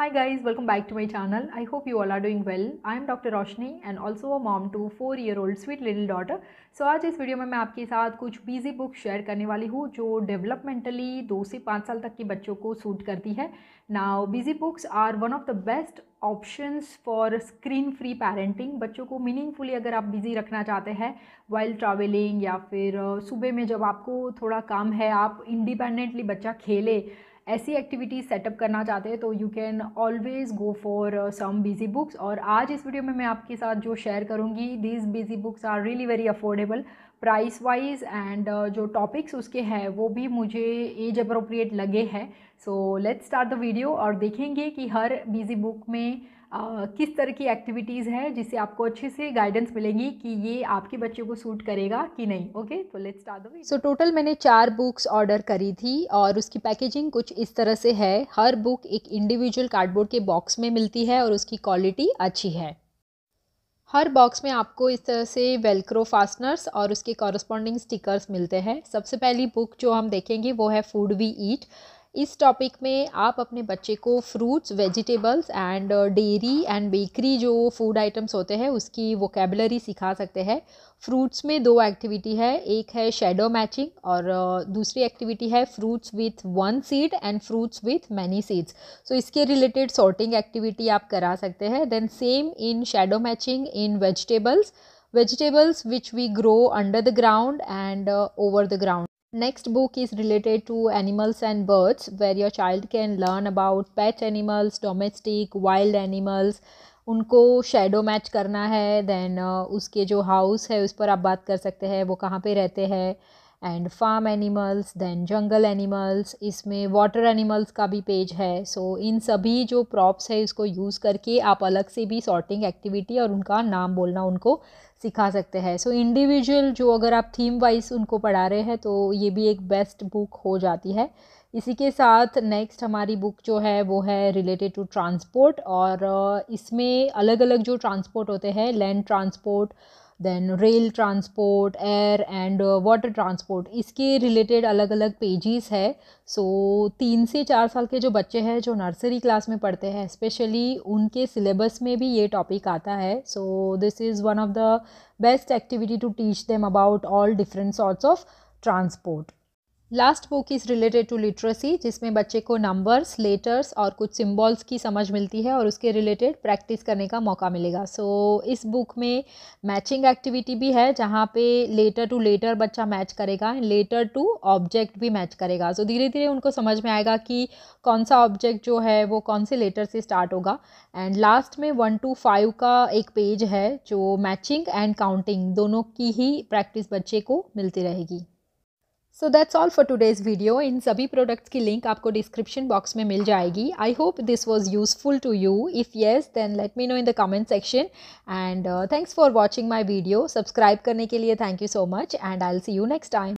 Hi guys, welcome back to my channel. I hope you all are doing well. I am Dr. Roshni and also a mom to four year old sweet little daughter. So आज इस video में मैं आपके साथ कुछ busy book share करने वाली हूँ जो डेवलपमेंटली दो से पाँच साल तक के बच्चों को सूट करती है now busy books are one of the best options for screen free parenting बच्चों को मीनिंगफुली अगर आप बिज़ी रखना चाहते हैं वाइल्ड ट्रैवलिंग या फिर सुबह में जब आपको थोड़ा काम है आप इंडिपेंडेंटली बच्चा खेले ऐसी एक्टिविटीज़ सेटअप करना चाहते हैं तो you can always go for some busy books और आज इस वीडियो में मैं आपके साथ जो शेयर करूँगी these busy books are really very affordable price wise and जो टॉपिक्स उसके हैं वो भी मुझे एज अप्रोप्रिएट लगे हैं so let's start the video और देखेंगे कि हर बिजी बुक में Uh, किस तरह की एक्टिविटीज़ है जिससे आपको अच्छे से गाइडेंस मिलेगी कि ये आपके बच्चे को सूट करेगा कि नहीं ओके तो let's start the so total मैंने चार बुक्स ऑर्डर करी थी और उसकी पैकेजिंग कुछ इस तरह से है हर बुक एक इंडिविजुअल कार्डबोर्ड के बॉक्स में मिलती है और उसकी क्वालिटी अच्छी है हर बॉक्स में आपको इस तरह से वेलक्रो फास्टनर्स और उसके कॉरस्पॉन्डिंग स्टिकर्स मिलते हैं सबसे पहली बुक जो हम देखेंगे वो है फूड वी ईट इस टॉपिक में आप अपने बच्चे को fruits vegetables and dairy and bakery जो फूड आइटम्स होते हैं उसकी वोकेबलरी सिखा सकते हैं फ्रूट्स में दो एक्टिविटी है एक है शेडो मैचिंग और uh, दूसरी एक्टिविटी है fruits with one seed and fruits with many seeds so इसके रिलेटेड सॉर्टिंग एक्टिविटी आप करा सकते हैं then same in shadow matching in vegetables vegetables which we grow under the ground and over the ground Next book is related to animals and birds, where your child can learn about pet animals, domestic, wild animals. उनको shadow match करना है then उसके जो house है उस पर आप बात कर सकते हैं वो कहाँ पे रहते हैं and farm animals then jungle animals इसमें वाटर एनिमल्स का भी पेज है सो so, इन सभी जो प्रॉप्स है इसको यूज़ करके आप अलग से भी सॉर्टिंग एक्टिविटी और उनका नाम बोलना उनको सिखा सकते हैं सो इंडिविजुअल जो अगर आप थीम वाइज उनको पढ़ा रहे हैं तो ये भी एक बेस्ट बुक हो जाती है इसी के साथ नेक्स्ट हमारी बुक जो है वो है रिलेटेड टू ट्रांसपोर्ट और इसमें अलग अलग जो ट्रांसपोर्ट होते हैं land transport then rail transport air and water transport इसके रिलेटेड अलग अलग पेजेस है सो so, तीन से चार साल के जो बच्चे हैं जो नर्सरी क्लास में पढ़ते हैं स्पेशली उनके सिलेबस में भी ये टॉपिक आता है so this is one of the best activity to teach them about all different sorts of transport last book is related to literacy जिसमें बच्चे को नंबर्स लेटर्स और कुछ सिम्बॉल्स की समझ मिलती है और उसके रिलेटेड प्रैक्टिस करने का मौका मिलेगा सो so, इस बुक में मैचिंग एक्टिविटी भी है जहाँ पे लेटर टू लेटर बच्चा मैच करेगा एंड लेटर टू ऑब्जेक्ट भी मैच करेगा सो so, धीरे धीरे उनको समझ में आएगा कि कौन सा ऑब्जेक्ट जो है वो कौन से लेटर से स्टार्ट होगा एंड लास्ट में वन टू फाइव का एक पेज है जो मैचिंग एंड काउंटिंग दोनों की ही प्रैक्टिस बच्चे को मिलती रहेगी so that's all for today's video इन सभी प्रोडक्ट्स की लिंक आपको डिस्क्रिप्शन बॉक्स में मिल जाएगी I hope this was useful to you if yes then let me know in the comment section and thanks for watching my video subscribe करने के लिए thank you so much and I see you next time